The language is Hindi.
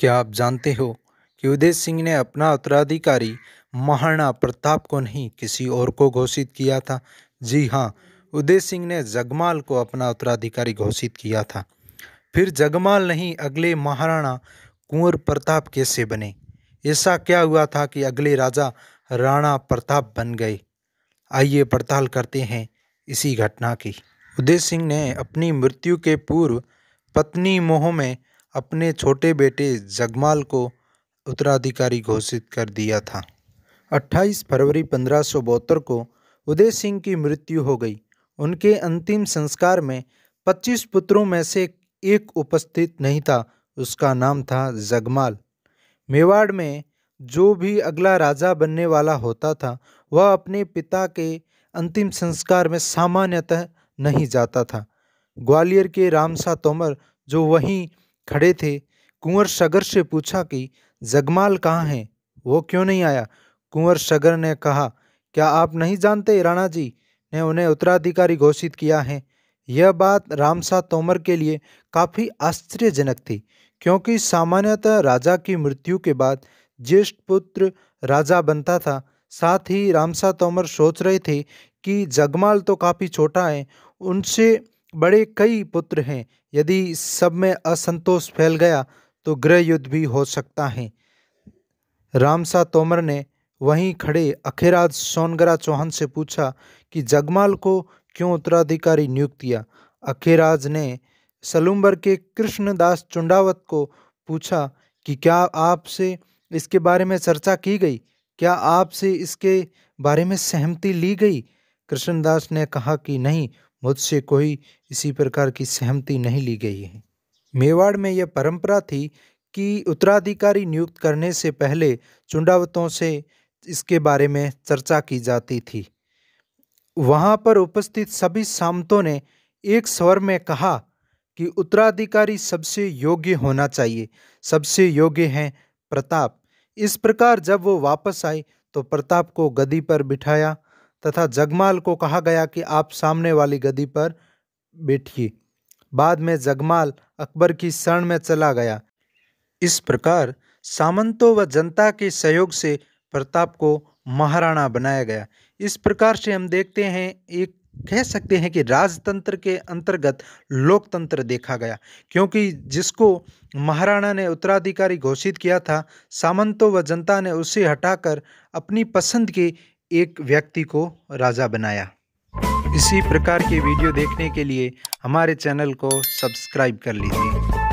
क्या आप जानते हो कि उदय सिंह ने अपना उत्तराधिकारी महाराणा प्रताप को नहीं किसी और को घोषित किया था जी हाँ उदय सिंह ने जगमाल को अपना उत्तराधिकारी घोषित किया था फिर जगमाल नहीं अगले महाराणा कुंवर प्रताप कैसे बने ऐसा क्या हुआ था कि अगले राजा राणा प्रताप बन गए आइए पड़ताल करते हैं इसी घटना की उदय सिंह ने अपनी मृत्यु के पूर्व पत्नी मोह में अपने छोटे बेटे जगमाल को उत्तराधिकारी घोषित कर दिया था 28 फरवरी पंद्रह को उदय सिंह की मृत्यु हो गई उनके अंतिम संस्कार में 25 पुत्रों में से एक उपस्थित नहीं था उसका नाम था जगमाल मेवाड़ में जो भी अगला राजा बनने वाला होता था वह अपने पिता के अंतिम संस्कार में सामान्यतः नहीं जाता था ग्वालियर के रामसा तोमर जो वहीं खड़े थे कुंवर सगर से पूछा कि जगमाल कहाँ हैं वो क्यों नहीं आया कुंवर सगर ने कहा क्या आप नहीं जानते राणा जी ने उन्हें उत्तराधिकारी घोषित किया है यह बात रामसा तोमर के लिए काफ़ी आश्चर्यजनक थी क्योंकि सामान्यतः राजा की मृत्यु के बाद ज्येष्ठ पुत्र राजा बनता था साथ ही रामसा तोमर सोच रहे थे कि जगमाल तो काफ़ी छोटा है उनसे बड़े कई पुत्र हैं यदि सब में असंतोष फैल गया तो गृह युद्ध भी हो सकता है रामसा तोमर ने वहीं खड़े अखेराज सोनगरा चौहान से पूछा कि जगमाल को क्यों उत्तराधिकारी नियुक्त किया अखेराज ने सलूम्बर के कृष्णदास चुंडावत को पूछा कि क्या आपसे इसके बारे में चर्चा की गई क्या आपसे इसके बारे में सहमति ली गई कृष्णदास ने कहा कि नहीं मुझसे कोई इसी प्रकार की सहमति नहीं ली गई है मेवाड़ में यह परंपरा थी कि उत्तराधिकारी नियुक्त करने से पहले चुंडावतों से इसके बारे में चर्चा की जाती थी वहाँ पर उपस्थित सभी सामतों ने एक स्वर में कहा कि उत्तराधिकारी सबसे योग्य होना चाहिए सबसे योग्य हैं प्रताप इस प्रकार जब वो वापस आए तो प्रताप को गदी पर बिठाया तथा जगमाल को कहा गया कि आप सामने वाली गदी पर बैठिए बाद में जगमाल अकबर की शरण में चला गया इस प्रकार सामंतों व जनता के सहयोग से प्रताप को महाराणा बनाया गया इस प्रकार से हम देखते हैं एक कह सकते हैं कि राजतंत्र के अंतर्गत लोकतंत्र देखा गया क्योंकि जिसको महाराणा ने उत्तराधिकारी घोषित किया था सामंतों व जनता ने उसे हटाकर अपनी पसंद के एक व्यक्ति को राजा बनाया इसी प्रकार के वीडियो देखने के लिए हमारे चैनल को सब्सक्राइब कर लीजिए